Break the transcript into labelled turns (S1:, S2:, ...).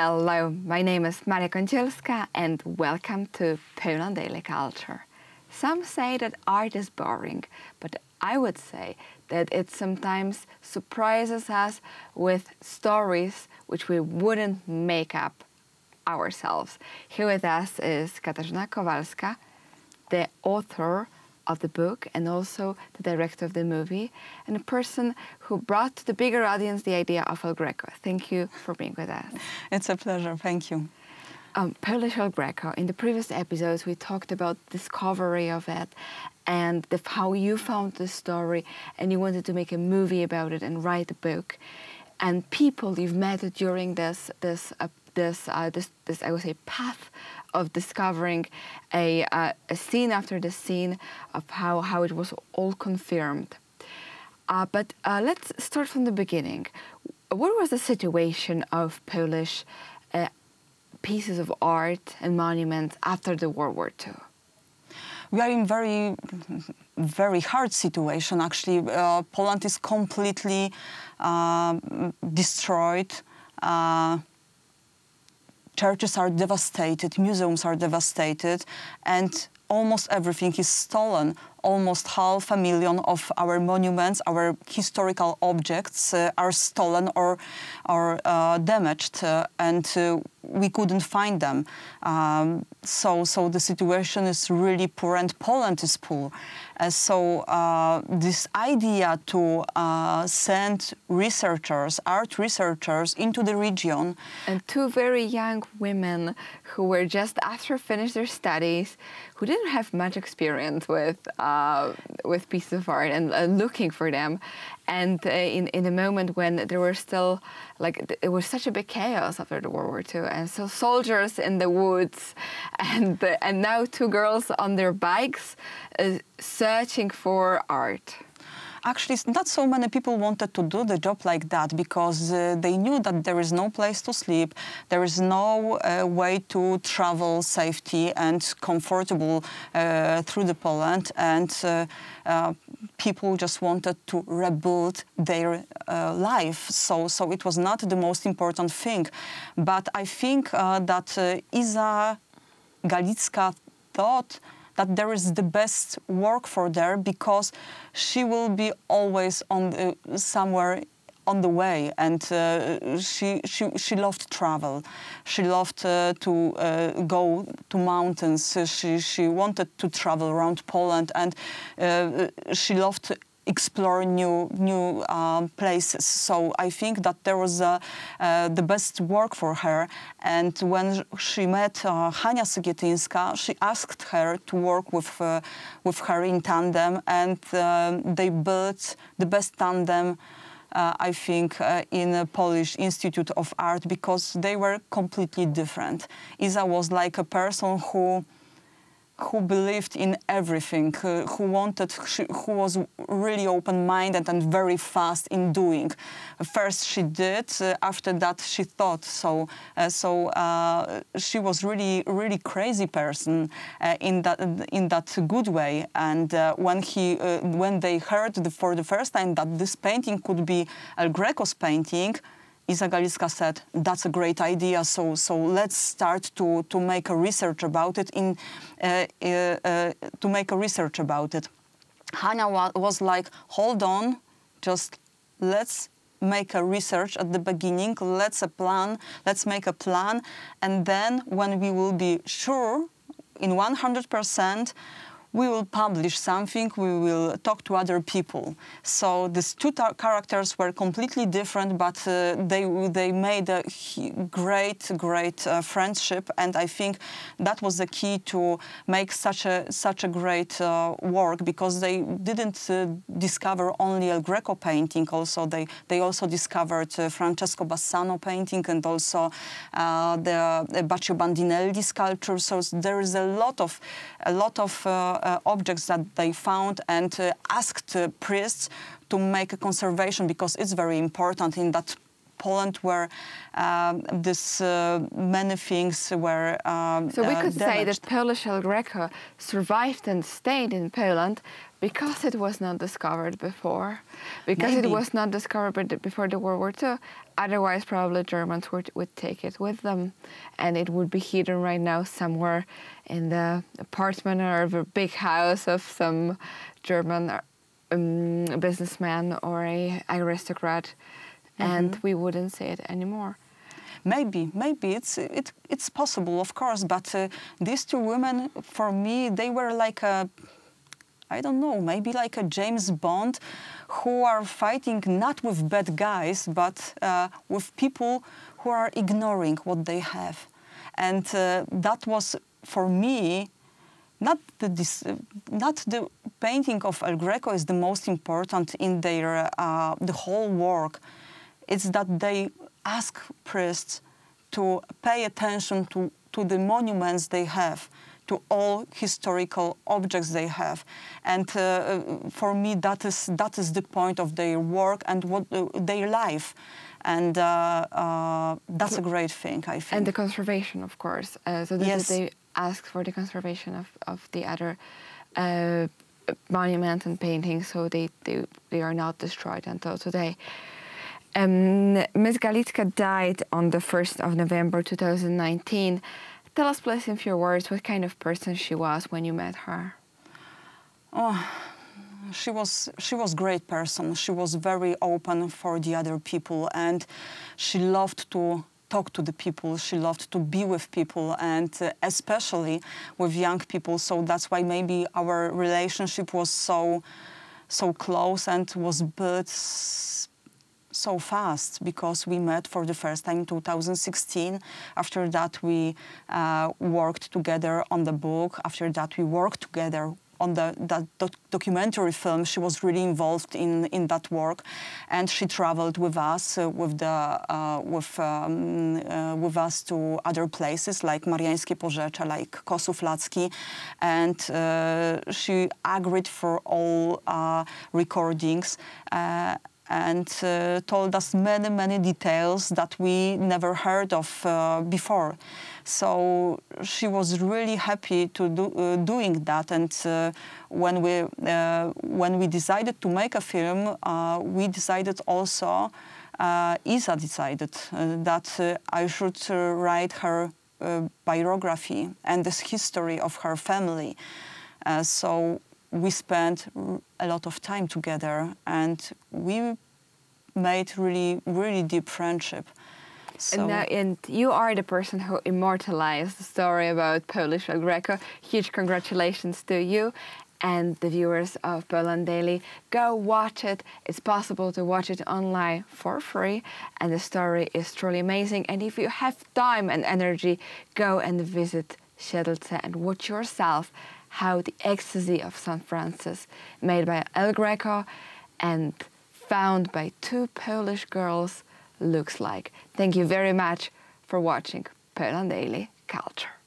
S1: Hello, my name is Maria Konchielska and welcome to Poland Daily Culture. Some say that art is boring, but I would say that it sometimes surprises us with stories which we wouldn't make up ourselves. Here with us is Katarzyna Kowalska, the author of the book and also the director of the movie and a person who brought to the bigger audience the idea of El Greco. Thank you for being with us. It's a pleasure. Thank you. Um, Polish El Greco, in the previous episodes, we talked about discovery of it and the, how you found the story and you wanted to make a movie about it and write a book. And people you've met during this, this, uh, this, uh, this, this, I would say, path of discovering a, uh, a scene after the scene of how, how it was all confirmed. Uh, but uh, let's start from the beginning. What was the situation of Polish uh, pieces of art and monuments after the World War II?
S2: we are in very very hard situation actually uh, poland is completely uh, destroyed uh, churches are devastated, museums are devastated, and almost everything is stolen. Almost half a million of our monuments, our historical objects, uh, are stolen or, or uh, damaged. Uh, and uh, we couldn't find them. Um, so, so the situation is really poor, and Poland is poor. Uh, so, uh, this idea to uh, send researchers, art researchers, into the
S1: region. And two very young women who were just after finished their studies, who didn't have much experience with uh, with pieces of art and looking for them, and uh, in in a moment when there were still like it was such a big chaos after the World War II and so soldiers in the woods, and, and now two girls on their bikes uh, searching for art
S2: actually not so many people wanted to do the job like that because uh, they knew that there is no place to sleep, there is no uh, way to travel safety and comfortable uh, through the Poland, and uh, uh, people just wanted to rebuild their uh, life. So, so it was not the most important thing, but I think that Isa Galicka thought that there is the best work for there because she will be always on uh, somewhere on the way and uh, she, she, she loved travel she loved uh, to uh, go to mountains she, she wanted to travel around Poland and uh, she loved explore new new um, places. So I think that there was uh, uh, the best work for her. And when she met uh, Hania Sugietinska, she asked her to work with uh, with her in tandem, and um, they built the best tandem. Uh, I think uh, in a Polish Institute of Art because they were completely different. Isa was like a person who who believed in everything, uh, who wanted, who was really open-minded and very fast in doing. First she did, uh, after that she thought. So, uh, so uh, she was really, really crazy person uh, in that in that good way. And when he, when they heard the, for the first time that this painting could be El Greco's painting. Izagaliska said, that's a great idea. So, so let's start to, to make a research about it in, uh, uh, uh, to make a research about it. Hannah wa was like, hold on, just let's make a research at the beginning. Let's a plan. Let's make a plan. And then when we will be sure in 100% we will publish something, we will talk to other people. So these two characters were completely different, but uh, they they made a great great uh, friendship, and I think that was the key to make such a such a great uh, work because they didn't uh, discover only El Greco painting, also they they also discovered uh, Francesco Bassano painting and also uh, the Baccio Bandinelli sculpture. So there is a lot of a lot of uh, objects that they found and uh, asked uh, priests to make a conservation because it's very important in that Poland where
S1: um, this uh, many things were. Um, so we uh, could say that Polish El Greco survived and stayed in Poland because it was not discovered before, because Maybe. it was not discovered before the World War II. Otherwise, probably Germans would, would take it with them, and it would be hidden right now somewhere in the apartment or the big house of some German um, businessman or a aristocrat and mm-hmm. we wouldn't see it anymore maybe maybe it's it, it's possible of course but uh, these two women
S2: for me they were like a I don't know, maybe like a James Bond who are fighting not with bad guys, but uh, with people who are ignoring what they have. And uh, that was for me not the, not the painting of El Greco is the most important in their uh, the whole work it's that they ask priests to pay attention to, to the monuments they have, to all historical objects they have. And uh, for me, that is, that is the point of their work and what uh, their life. And uh, uh that's a great thing, I think. And the
S1: conservation, of course. Uh, so yes. they ask for the conservation of, of the other uh, monuments and paintings so they, they, they are not destroyed until today. Um, Ms. Galitska died on the 1st of November 2019. Tell us, please, in few words, what kind of person she was when you met her.
S2: Oh, she was she was great person. She was very open for the other people, and she loved to talk to the people. She loved to be with people, and uh, especially with young people. So that's why maybe our relationship was so so close and was built so fast because we met for the first time in 2016. After that, we uh, worked together on the book. After that, we worked together on the that doc documentary film. She was really involved in in that work, and she traveled with us uh, with the uh, with um, uh, with us to other places like Mariańskie Porzecze, like Kosów and uh, she agreed for all uh, recordings. Uh, and uh, told us many, many details that we never heard of uh, before. So she was really happy to do, uh, doing that. And uh, when we uh, when we decided to make a film, uh, we decided also. Isa decided that I should write her biography and this history of her family. so we spent a lot of time together
S1: and we made really, really deep friendship. So. And, now, uh, and, you are the person who immortalized the story about Polish El Greco. Huge congratulations to you and the viewers of Poland Daily. Go watch it. It's possible to watch it online for free. And the story is truly amazing. And if you have time and energy, go and visit Siedelce and watch yourself how the ecstasy of St. Francis, made by El Greco and found by two Polish girls, looks like. Thank you very much for watching Poland Daily Culture.